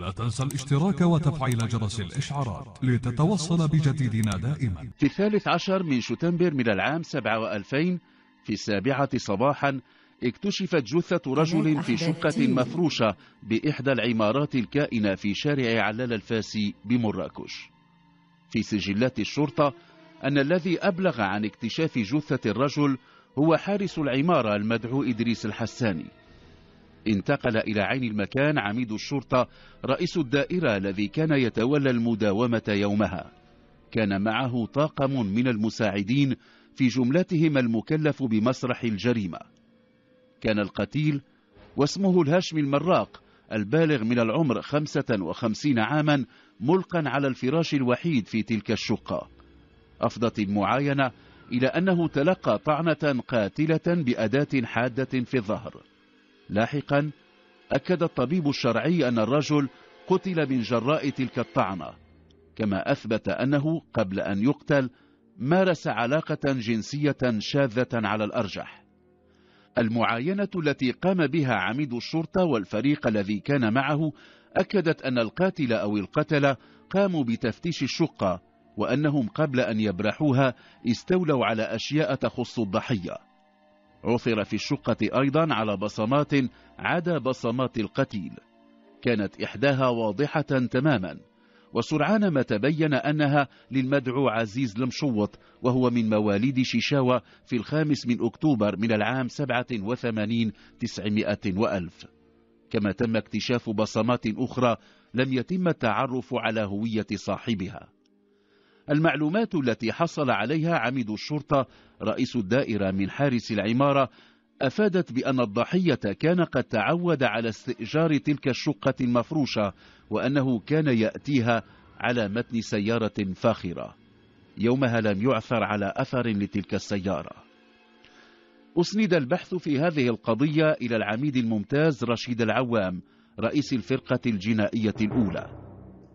لا تنسى الاشتراك وتفعيل جرس الإشعارات لتتوصل بجديدنا دائما في الثالث عشر من شتنبر من العام سبعة وألفين في السابعة صباحا اكتشفت جثة رجل في شقة مفروشة بإحدى العمارات الكائنة في شارع علال الفاسي بمراكش في سجلات الشرطة أن الذي أبلغ عن اكتشاف جثة الرجل هو حارس العمارة المدعو إدريس الحساني انتقل إلى عين المكان عميد الشرطة رئيس الدائرة الذي كان يتولى المداومة يومها كان معه طاقم من المساعدين في جملتهم المكلف بمسرح الجريمة كان القتيل واسمه الهاشم المراق البالغ من العمر 55 عاما ملقا على الفراش الوحيد في تلك الشقة أفضت المعاينة إلى أنه تلقى طعنة قاتلة بأداة حادة في الظهر لاحقا أكد الطبيب الشرعي أن الرجل قتل من جراء تلك الطعنة كما أثبت أنه قبل أن يقتل مارس علاقة جنسية شاذة على الأرجح المعاينة التي قام بها عميد الشرطة والفريق الذي كان معه أكدت أن القاتل أو القتلة قاموا بتفتيش الشقة وأنهم قبل أن يبرحوها استولوا على أشياء تخص الضحية عثر في الشقة أيضا على بصمات عدا بصمات القتيل كانت إحداها واضحة تماما وسرعان ما تبين أنها للمدعو عزيز لمشوط وهو من مواليد شيشاوة في الخامس من أكتوبر من العام 87 تسعمائة وألف كما تم اكتشاف بصمات أخرى لم يتم التعرف على هوية صاحبها المعلومات التي حصل عليها عميد الشرطة رئيس الدائرة من حارس العمارة أفادت بأن الضحية كان قد تعود على استئجار تلك الشقة المفروشة وأنه كان يأتيها على متن سيارة فاخرة يومها لم يعثر على أثر لتلك السيارة أسند البحث في هذه القضية إلى العميد الممتاز رشيد العوام رئيس الفرقة الجنائية الأولى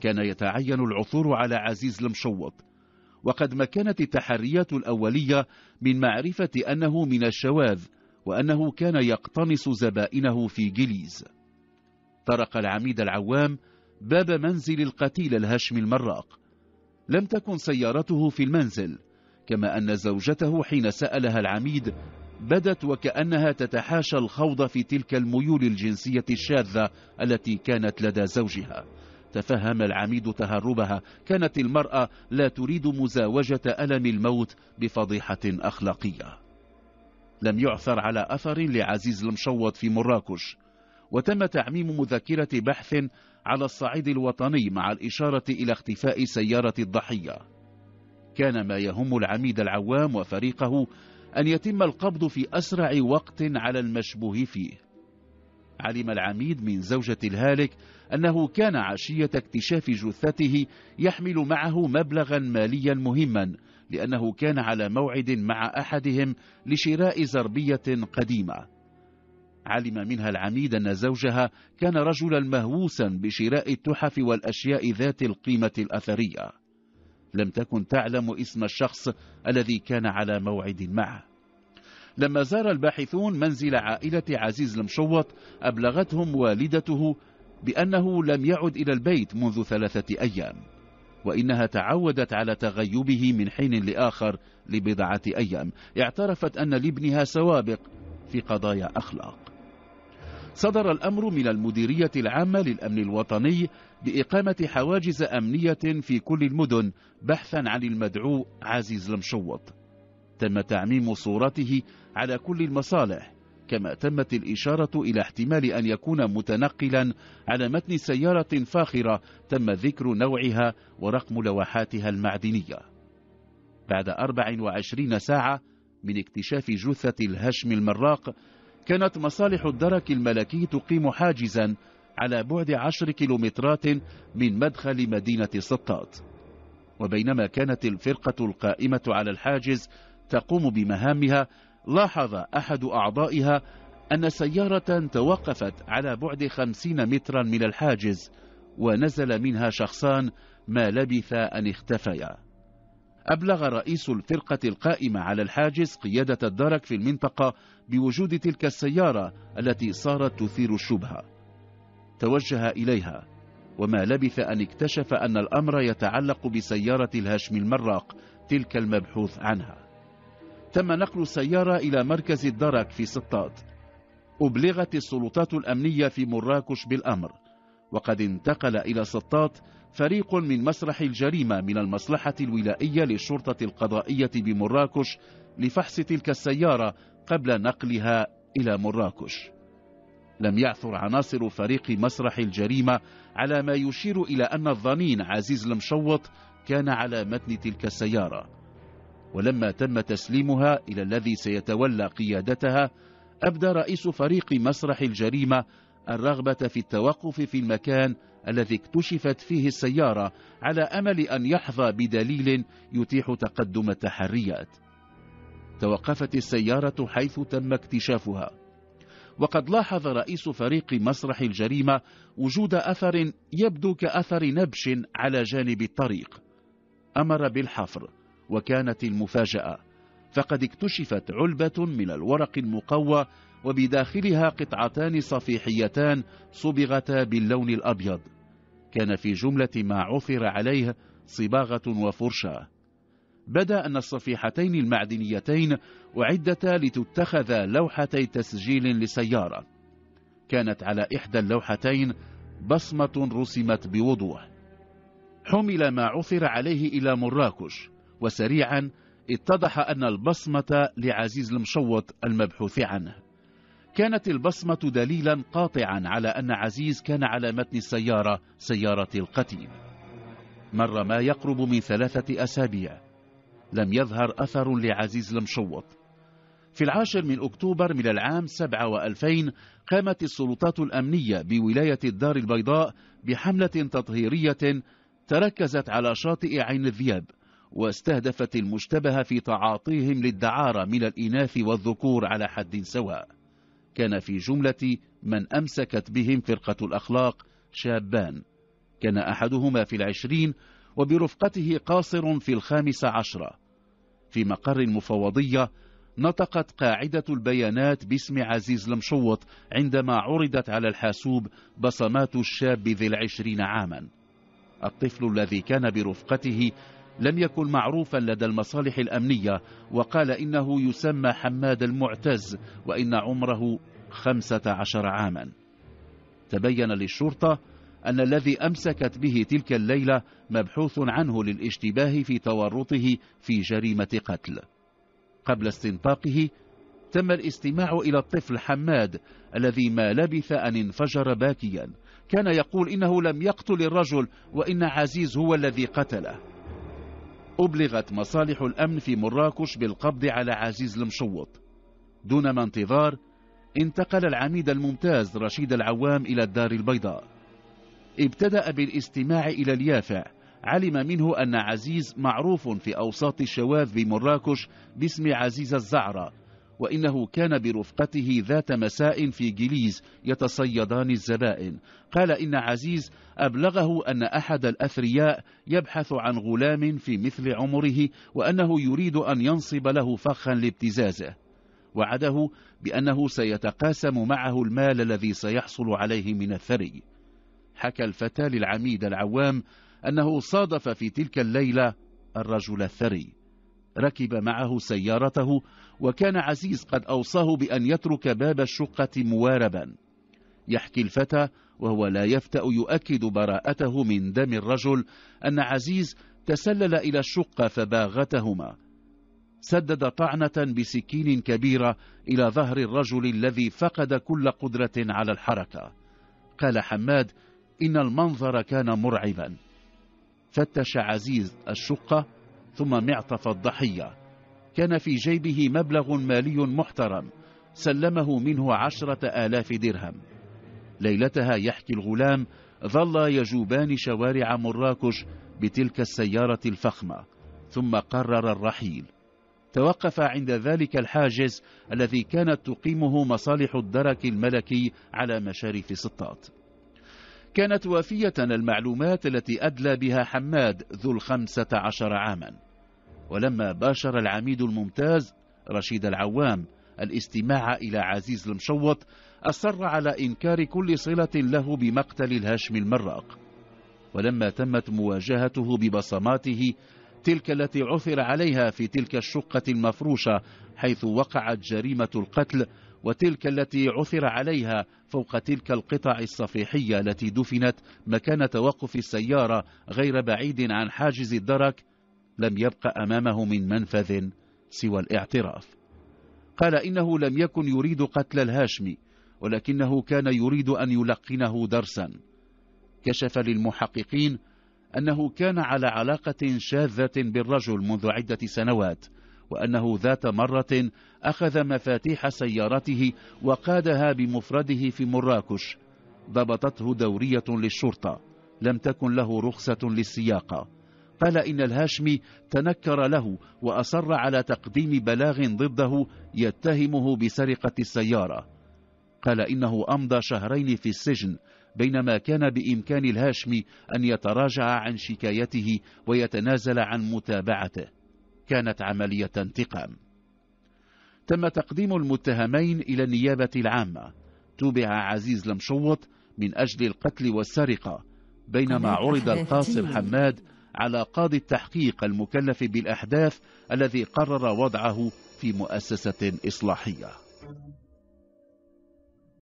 كان يتعين العثور على عزيز المشوط وقد مكنت التحريات الأولية من معرفة أنه من الشواذ وأنه كان يقتنص زبائنه في جليز طرق العميد العوام باب منزل القتيل الهشم المراق لم تكن سيارته في المنزل كما أن زوجته حين سألها العميد بدت وكأنها تتحاشى الخوض في تلك الميول الجنسية الشاذة التي كانت لدى زوجها تفهم العميد تهربها كانت المرأة لا تريد مزاوجة ألم الموت بفضيحة أخلاقية لم يعثر على أثر لعزيز المشوط في مراكش وتم تعميم مذكرة بحث على الصعيد الوطني مع الإشارة إلى اختفاء سيارة الضحية كان ما يهم العميد العوام وفريقه أن يتم القبض في أسرع وقت على المشبوه فيه علم العميد من زوجة الهالك أنه كان عشية اكتشاف جثته يحمل معه مبلغا ماليا مهما لأنه كان على موعد مع أحدهم لشراء زربية قديمة علم منها العميد أن زوجها كان رجلا مهووسا بشراء التحف والأشياء ذات القيمة الأثرية لم تكن تعلم اسم الشخص الذي كان على موعد معه لما زار الباحثون منزل عائلة عزيز المشوط أبلغتهم والدته بأنه لم يعد إلى البيت منذ ثلاثة أيام وإنها تعودت على تغيبه من حين لآخر لبضعة أيام اعترفت أن لابنها سوابق في قضايا أخلاق صدر الأمر من المديرية العامة للأمن الوطني بإقامة حواجز أمنية في كل المدن بحثا عن المدعو عزيز المشوط تم تعميم صورته على كل المصالح كما تمت الإشارة إلى احتمال أن يكون متنقلا على متن سيارة فاخرة تم ذكر نوعها ورقم لوحاتها المعدنية بعد 24 ساعة من اكتشاف جثة الهشم المراق كانت مصالح الدرك الملكي تقيم حاجزا على بعد عشر كيلومترات من مدخل مدينة سطات وبينما كانت الفرقة القائمة على الحاجز تقوم بمهامها لاحظ أحد أعضائها أن سيارة توقفت على بعد خمسين مترا من الحاجز ونزل منها شخصان ما لبث أن اختفيا أبلغ رئيس الفرقة القائمة على الحاجز قيادة الدرك في المنطقة بوجود تلك السيارة التي صارت تثير الشبهة توجه إليها وما لبث أن اكتشف أن الأمر يتعلق بسيارة الهاشم المراق تلك المبحوث عنها تم نقل السيارة إلى مركز الدرك في سطات أبلغت السلطات الأمنية في مراكش بالأمر وقد انتقل إلى سطات فريق من مسرح الجريمة من المصلحة الولائية للشرطة القضائية بمراكش لفحص تلك السيارة قبل نقلها إلى مراكش لم يعثر عناصر فريق مسرح الجريمة على ما يشير إلى أن الظنين عزيز المشوط كان على متن تلك السيارة ولما تم تسليمها إلى الذي سيتولى قيادتها أبدى رئيس فريق مسرح الجريمة الرغبة في التوقف في المكان الذي اكتشفت فيه السيارة على أمل أن يحظى بدليل يتيح تقدم التحريات توقفت السيارة حيث تم اكتشافها وقد لاحظ رئيس فريق مسرح الجريمة وجود أثر يبدو كأثر نبش على جانب الطريق أمر بالحفر وكانت المفاجأة فقد اكتشفت علبة من الورق المقوى وبداخلها قطعتان صفيحيتان صبغتا باللون الأبيض كان في جملة ما عثر عليه صباغة وفرشاه بدا أن الصفيحتين المعدنيتين أعدتا لتتخذ لوحتي تسجيل لسيارة كانت على إحدى اللوحتين بصمة رسمت بوضوح حمل ما عثر عليه إلى مراكش وسريعا اتضح أن البصمة لعزيز المشوط المبحوث عنه كانت البصمة دليلا قاطعا على أن عزيز كان على متن السيارة سيارة القتيل مر ما يقرب من ثلاثة أسابيع لم يظهر أثر لعزيز المشوط في العاشر من أكتوبر من العام سبعة وألفين قامت السلطات الأمنية بولاية الدار البيضاء بحملة تطهيرية تركزت على شاطئ عين الذياب واستهدفت المشتبه في تعاطيهم للدعارة من الإناث والذكور على حد سواء كان في جملة من أمسكت بهم فرقة الأخلاق شابان كان أحدهما في العشرين وبرفقته قاصر في الخامس عشرة في مقر المفوضية نطقت قاعدة البيانات باسم عزيز لمشوط عندما عرضت على الحاسوب بصمات الشاب ذي العشرين عاما الطفل الذي كان برفقته لم يكن معروفا لدى المصالح الأمنية وقال إنه يسمى حماد المعتز وإن عمره خمسة عشر عاما تبين للشرطة أن الذي أمسكت به تلك الليلة مبحوث عنه للاشتباه في تورطه في جريمة قتل قبل استنطاقه تم الاستماع إلى الطفل حماد الذي ما لبث أن انفجر باكيا كان يقول إنه لم يقتل الرجل وإن عزيز هو الذي قتله أبلغت مصالح الأمن في مراكش بالقبض على عزيز المشوط دون ما انتظار انتقل العميد الممتاز رشيد العوام إلى الدار البيضاء ابتدأ بالاستماع إلى اليافع علم منه أن عزيز معروف في أوساط الشواذ بمراكش باسم عزيز الزعرة وإنه كان برفقته ذات مساء في جليز يتصيدان الزبائن قال إن عزيز أبلغه أن أحد الأثرياء يبحث عن غلام في مثل عمره وأنه يريد أن ينصب له فخا لابتزازه وعده بأنه سيتقاسم معه المال الذي سيحصل عليه من الثري حكى الفتى للعميد العوام أنه صادف في تلك الليلة الرجل الثري ركب معه سيارته وكان عزيز قد أوصاه بأن يترك باب الشقة مواربا يحكي الفتى وهو لا يفتأ يؤكد براءته من دم الرجل أن عزيز تسلل إلى الشقة فباغتهما سدد طعنة بسكين كبيرة إلى ظهر الرجل الذي فقد كل قدرة على الحركة قال حماد إن المنظر كان مرعبا فتش عزيز الشقة ثم معطف الضحية كان في جيبه مبلغ مالي محترم سلمه منه عشرة آلاف درهم ليلتها يحكي الغلام ظل يجوبان شوارع مراكش بتلك السيارة الفخمة ثم قرر الرحيل توقف عند ذلك الحاجز الذي كانت تقيمه مصالح الدرك الملكي على مشارف سطات كانت وافية المعلومات التي أدلى بها حماد ذو الخمسة عشر عاماً ولما باشر العميد الممتاز رشيد العوام الاستماع إلى عزيز المشوط أصر على إنكار كل صلة له بمقتل الهاشم المرأق ولما تمت مواجهته ببصماته تلك التي عثر عليها في تلك الشقة المفروشة حيث وقعت جريمة القتل وتلك التي عثر عليها فوق تلك القطع الصفيحية التي دفنت مكان توقف السيارة غير بعيد عن حاجز الدرك لم يبق أمامه من منفذ سوى الاعتراف قال إنه لم يكن يريد قتل الهاشمي ولكنه كان يريد أن يلقنه درسا كشف للمحققين أنه كان على علاقة شاذة بالرجل منذ عدة سنوات وأنه ذات مرة أخذ مفاتيح سيارته وقادها بمفرده في مراكش ضبطته دورية للشرطة لم تكن له رخصة للسياقة قال إن الهاشمي تنكر له وأصر على تقديم بلاغ ضده يتهمه بسرقة السيارة قال إنه أمضى شهرين في السجن بينما كان بإمكان الهاشمي أن يتراجع عن شكايته ويتنازل عن متابعته كانت عملية انتقام تم تقديم المتهمين إلى النيابة العامة تبع عزيز لمشوط من أجل القتل والسرقة بينما عرض القاصر حماد على قاضي التحقيق المكلف بالأحداث الذي قرر وضعه في مؤسسة إصلاحية